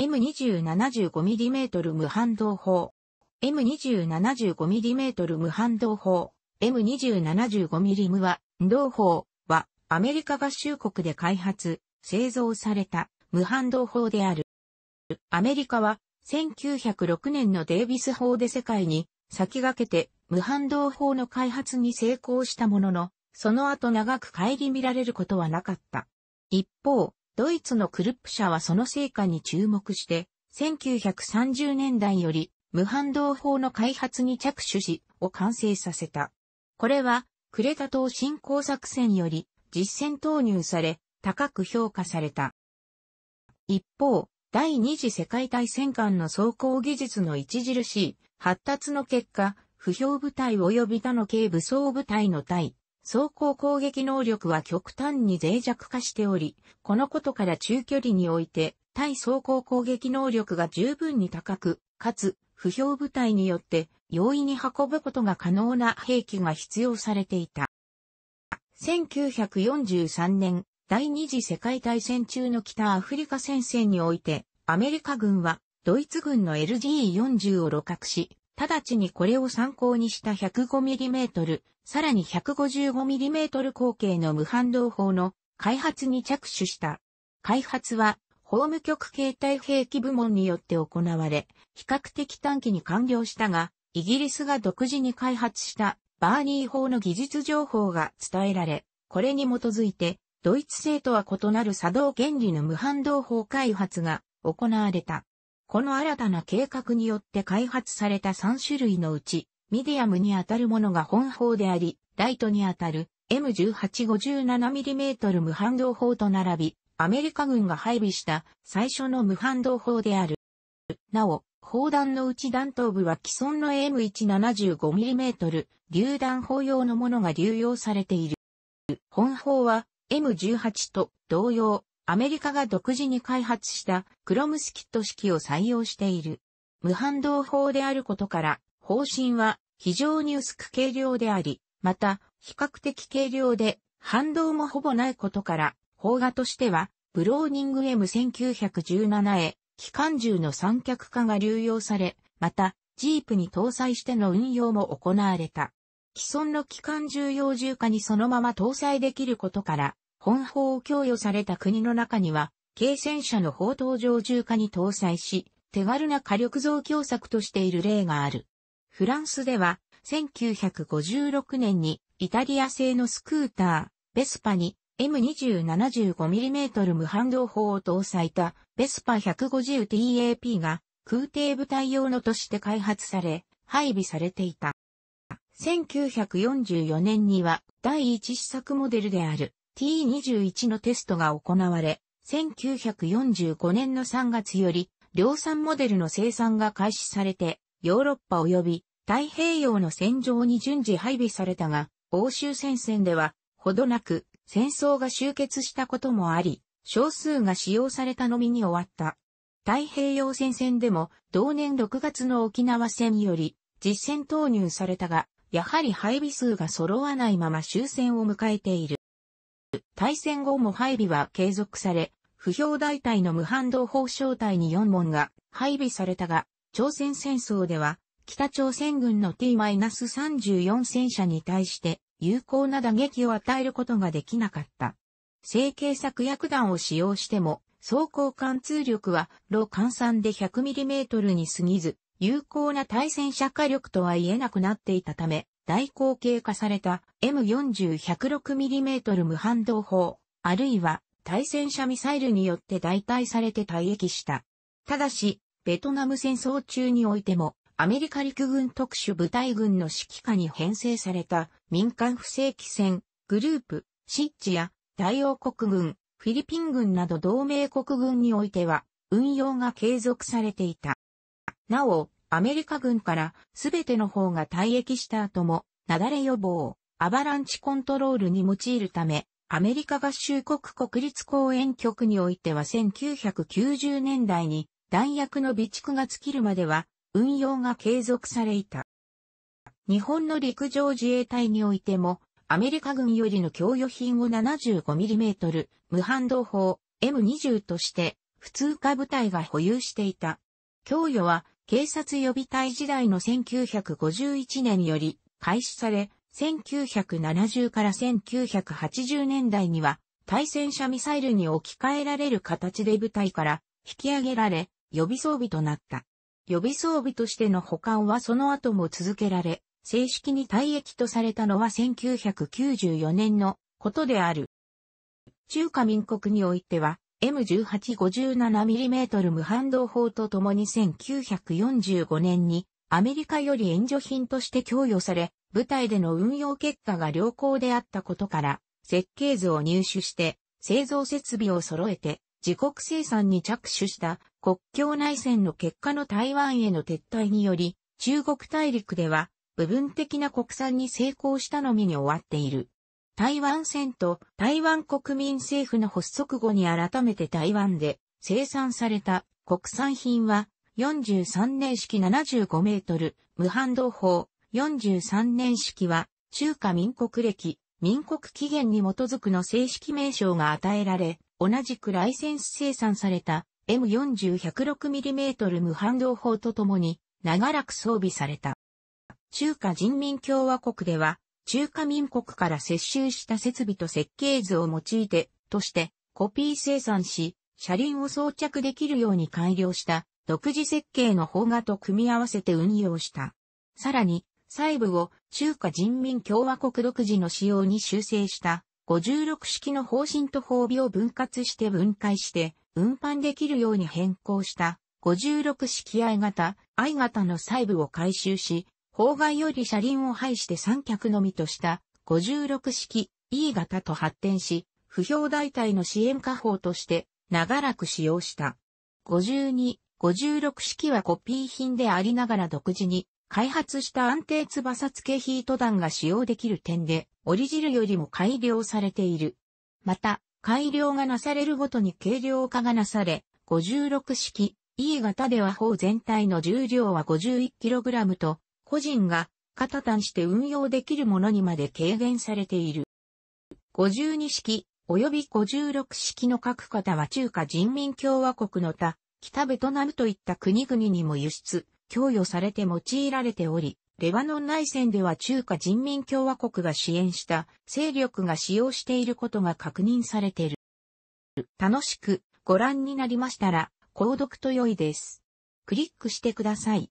M2075mm 無反動砲。M2075mm 無反動砲。M2075mm 無は、動砲は、アメリカ合衆国で開発、製造された無反動砲である。アメリカは、1906年のデイビス法で世界に先駆けて無反動砲の開発に成功したものの、その後長く帰り見られることはなかった。一方、ドイツのクルップ社はその成果に注目して、1930年代より無反動砲の開発に着手し、を完成させた。これは、クレタ島侵攻作戦より実戦投入され、高く評価された。一方、第二次世界大戦間の走行技術の著しい発達の結果、不評部隊及び他の軽武装部隊の隊、走行攻撃能力は極端に脆弱化しており、このことから中距離において、対走行攻撃能力が十分に高く、かつ、不評部隊によって容易に運ぶことが可能な兵器が必要されていた。1943年、第二次世界大戦中の北アフリカ戦線において、アメリカ軍はドイツ軍の LGE40 を露獲し、直ちにこれを参考にした 105mm さらに 155mm 口径の無反動砲の開発に着手した。開発は法務局携帯兵器部門によって行われ、比較的短期に完了したが、イギリスが独自に開発したバーニー法の技術情報が伝えられ、これに基づいて、ドイツ製とは異なる作動原理の無反動砲開発が行われた。この新たな計画によって開発された3種類のうち、ミディアムにあたるものが本砲であり、ライトにあたる M1857mm 無反動砲と並び、アメリカ軍が配備した最初の無反動砲である。なお、砲弾のうち弾頭部は既存の M175mm 榴弾砲用のものが流用されている。本砲は M18 と同様、アメリカが独自に開発したクロムスキット式を採用している。無反動砲であることから方針は非常に薄く軽量であり、また、比較的軽量で、反動もほぼないことから、砲画としては、ブローニング m 1 9 1 7へ機関銃の三脚化が流用され、また、ジープに搭載しての運用も行われた。既存の機関銃用銃化にそのまま搭載できることから、本砲を供与された国の中には、軽戦車の砲塔上銃化に搭載し、手軽な火力増強策としている例がある。フランスでは、1956年にイタリア製のスクーター、ベスパに M2075mm 無反動砲を搭載たベスパ 150TAP が空挺部隊用のとして開発され、配備されていた。1944年には第一試作モデルである T21 のテストが行われ、1945年の3月より量産モデルの生産が開始されて、ヨーロッパ及び太平洋の戦場に順次配備されたが、欧州戦線では、ほどなく戦争が終結したこともあり、少数が使用されたのみに終わった。太平洋戦線でも同年6月の沖縄戦により実戦投入されたが、やはり配備数が揃わないまま終戦を迎えている。対戦後も配備は継続され、不評大隊の無反動砲小隊に4門が配備されたが、朝鮮戦争では、北朝鮮軍の T-34 戦車に対して有効な打撃を与えることができなかった。成形作薬弾を使用しても、装甲貫通力は、ロ換算で 100mm に過ぎず、有効な対戦車火力とは言えなくなっていたため、大口径化された M40-106mm 無反動砲、あるいは対戦車ミサイルによって代替されて退役した。ただし、ベトナム戦争中においても、アメリカ陸軍特殊部隊軍の指揮下に編成された民間不正規戦、グループ、シッチや大王国軍、フィリピン軍など同盟国軍においては運用が継続されていた。なお、アメリカ軍からすべての方が退役した後も、雪崩予防、アバランチコントロールに用いるため、アメリカ合衆国国立公園局においては1990年代に弾薬の備蓄が尽きるまでは運用が継続されいた。日本の陸上自衛隊においても、アメリカ軍よりの供与品を 75mm 無反動砲 M20 として普通科部隊が保有していた。供与は警察予備隊時代の1951年より開始され、1970から1980年代には対戦車ミサイルに置き換えられる形で部隊から引き上げられ、予備装備となった。予備装備としての保管はその後も続けられ、正式に退役とされたのは1994年のことである。中華民国においては、M1857mm 無反動砲とともに1945年にアメリカより援助品として供与され、部隊での運用結果が良好であったことから、設計図を入手して、製造設備を揃えて、自国生産に着手した国境内戦の結果の台湾への撤退により、中国大陸では部分的な国産に成功したのみに終わっている。台湾戦と台湾国民政府の発足後に改めて台湾で生産された国産品は43年式75メートル無反動法43年式は中華民国歴民国起源に基づくの正式名称が与えられ同じくライセンス生産された M40-106mm 無反動砲とともに長らく装備された。中華人民共和国では、中華民国から接収した設備と設計図を用いて、としてコピー生産し、車輪を装着できるように改良した独自設計の砲画と組み合わせて運用した。さらに、細部を中華人民共和国独自の仕様に修正した56式の方針と法備を分割して分解して運搬できるように変更した56式 I 型、I 型の細部を回収し、法外より車輪を排して三脚のみとした56式 E 型と発展し、不評代替の支援家法として長らく使用した。52、56式はコピー品でありながら独自に開発した安定翼付けヒート弾が使用できる点で、オリジルよりも改良されている。また、改良がなされるごとに軽量化がなされ、56式 E 型では砲全体の重量は 51kg と、個人が肩単して運用できるものにまで軽減されている。52式及び56式の各型は中華人民共和国の他、北ベトナムといった国々にも輸出、供与されて用いられており、レバノン内戦では中華人民共和国が支援した勢力が使用していることが確認されている。楽しくご覧になりましたら、購読と良いです。クリックしてください。